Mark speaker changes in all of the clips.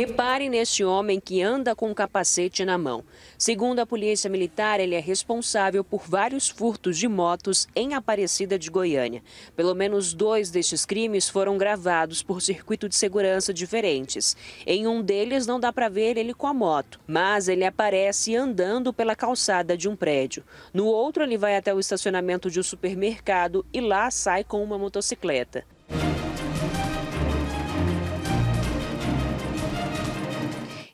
Speaker 1: Repare neste homem que anda com um capacete na mão. Segundo a Polícia Militar, ele é responsável por vários furtos de motos em Aparecida de Goiânia. Pelo menos dois destes crimes foram gravados por circuito de segurança diferentes. Em um deles, não dá para ver ele com a moto, mas ele aparece andando pela calçada de um prédio. No outro, ele vai até o estacionamento de um supermercado e lá sai com uma motocicleta.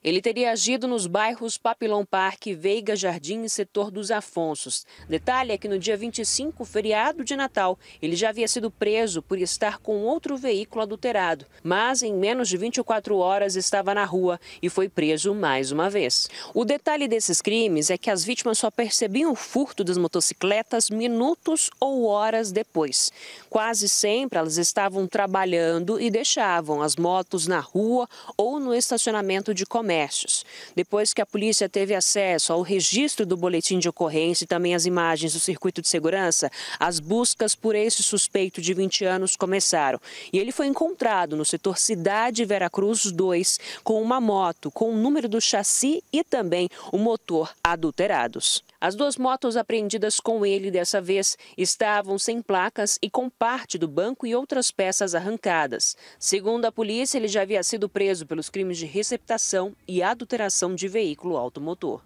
Speaker 1: Ele teria agido nos bairros Papilão Parque, Veiga Jardim e Setor dos Afonsos. Detalhe é que no dia 25, feriado de Natal, ele já havia sido preso por estar com outro veículo adulterado, mas em menos de 24 horas estava na rua e foi preso mais uma vez. O detalhe desses crimes é que as vítimas só percebiam o furto das motocicletas minutos ou horas depois. Quase sempre elas estavam trabalhando e deixavam as motos na rua ou no estacionamento de comércio comércios. Depois que a polícia teve acesso ao registro do boletim de ocorrência e também as imagens do circuito de segurança, as buscas por esse suspeito de 20 anos começaram. E ele foi encontrado no setor Cidade Veracruz 2 com uma moto com o número do chassi e também o motor adulterados. As duas motos apreendidas com ele dessa vez estavam sem placas e com parte do banco e outras peças arrancadas. Segundo a polícia, ele já havia sido preso pelos crimes de receptação e adulteração de veículo automotor.